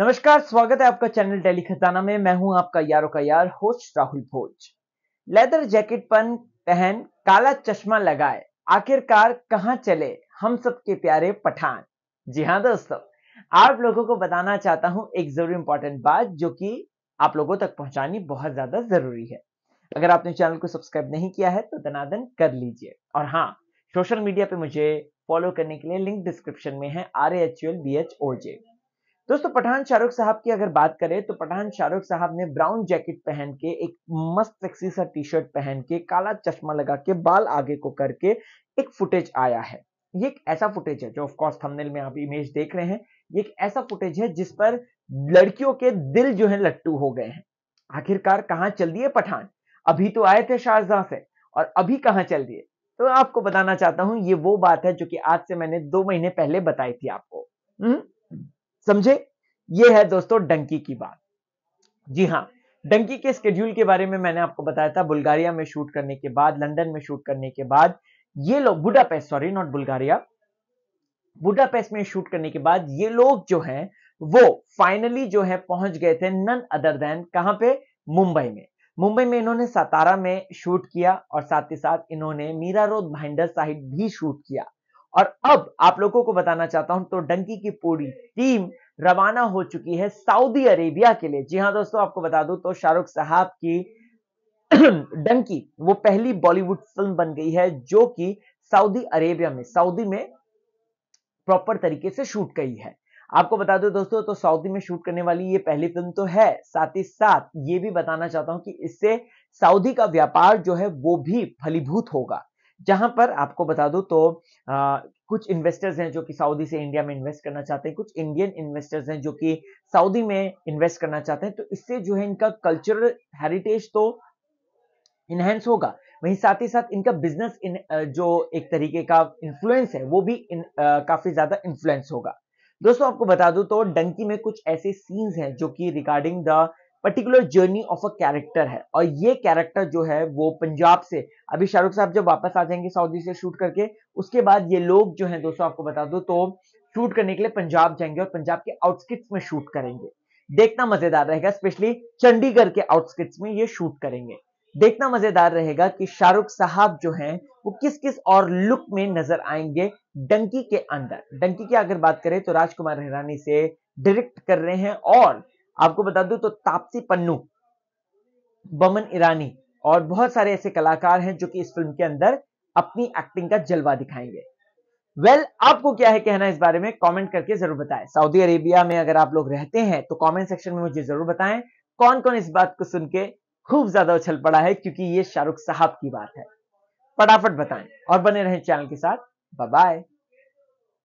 नमस्कार स्वागत है आपका चैनल डेली खजाना में मैं हूं आपका यारों का यार host Rahul Bhoj leather jacket पन पहन काला चश्मा लगाए आखिरकार कहाँ चले हम सबके प्यारे पठान जी हाँ दोस्तों आप लोगों को बताना चाहता हूं एक जरूर इंपॉर्टेंट बात जो कि आप लोगों तक पहुंचानी बहुत ज्यादा जरूरी है अगर आपने चैनल को सब्सक्राइब नहीं किया है तो दनादन कर लीजिए और हाँ सोशल मीडिया पे मुझे फॉलो करने के लिए लिंक डिस्क्रिप्शन में है R H U L B H O J दोस्तों पठान शाहरुख साहब की अगर बात करें तो पठान शाहरुख साहब ने ब्राउन जैकेट पहन के एक मस्त सेक्सी सा टी शर्ट पहन के काला चश्मा लगा के बाल आगे को करके एक फुटेज आया है ये एक ऐसा फुटेज है जो ऑफकोर्स थंबनेल में आप इमेज देख रहे हैं ये एक ऐसा फुटेज है जिस पर लड़कियों के दिल जो है लट्टू हो गए हैं आखिरकार कहाँ चल दिए पठान अभी तो आए थे शाहजहां से और अभी कहाँ चल दिए तो आपको बताना चाहता हूँ ये वो बात है जो कि आज से मैंने दो महीने पहले बताई थी आपको हुँ? हम्म? समझे ये है दोस्तों डंकी की बात जी हाँ डंकी के स्केड्यूल के बारे में मैंने आपको बताया था बुल्गारिया में शूट करने के बाद लंदन में शूट करने के बाद ये लोग Budapest sorry not Bulgaria Budapest में शूट करने के बाद ये लोग जो हैं वो फाइनली जो है पहुंच गए थे नन अदर देन कहां पे मुंबई में मुंबई में इन्होंने सतारा में शूट किया और साथ ही साथ इन्होंने मीरा रोड भाइंडर साइड भी शूट किया और अब आप लोगों को बताना चाहता हूं तो डंकी की पूरी टीम रवाना हो चुकी है सऊदी अरेबिया के लिए जी हाँ दोस्तों आपको बता दूं तो शाहरुख साहब की डंकी वो पहली बॉलीवुड फिल्म बन गई है जो कि सऊदी अरेबिया में सऊदी में प्रॉपर तरीके से शूट गई है आपको बता दो दोस्तों तो सऊदी में शूट करने वाली ये पहली फिल्म तो है साथ ही साथ ये भी बताना चाहता हूं कि इससे सऊदी का व्यापार जो है वो भी फलीभूत होगा जहां पर आपको बता दूं तो आ, कुछ इन्वेस्टर्स हैं जो कि सऊदी से इंडिया में इन्वेस्ट करना चाहते हैं कुछ इंडियन इन्वेस्टर्स हैं जो कि सऊदी में इन्वेस्ट करना चाहते हैं तो इससे जो है इनका कल्चरल हेरिटेज तो इनहेंस होगा वहीं साथ ही साथ इनका बिजनेस इन जो एक तरीके का इन्फ्लुएंस है वो भी इन, आ, काफी ज्यादा इन्फ्लुएंस होगा दोस्तों आपको बता दूं तो डंकी में कुछ ऐसे सीन्स हैं जो कि regarding the particular journey of a character है और ये कैरेक्टर जो है वो पंजाब से अभी शाहरुख साहब जब वापस आ जाएंगे सऊदी से शूट करके उसके बाद ये लोग जो है दोस्तों आपको बता दो तो शूट करने के लिए पंजाब जाएंगे और पंजाब के आउटस्किट्स में शूट करेंगे देखना मजेदार रहेगा स्पेशली चंडीगढ़ के आउटस्किट्स में ये शूट करेंगे देखना मजेदार रहेगा कि शाहरुख साहब जो हैं वो किस किस और लुक में नजर आएंगे डंकी के अंदर डंकी की अगर बात करें तो राजकुमार हिरानी से डायरेक्ट कर रहे हैं और आपको बता दूं तो तापसी पन्नू बमन ईरानी और बहुत सारे ऐसे कलाकार हैं जो कि इस फिल्म के अंदर अपनी एक्टिंग का जलवा दिखाएंगे वेल well, आपको क्या है कहना इस बारे में कमेंट करके जरूर बताएं सऊदी अरेबिया में अगर आप लोग रहते हैं तो कमेंट सेक्शन में मुझे जरूर बताएं कौन कौन इस बात को सुन के खूब ज्यादा उछल पड़ा है क्योंकि ये शाहरुख साहब की बात है फटाफट बताएं और बने रहें चैनल के साथ बाय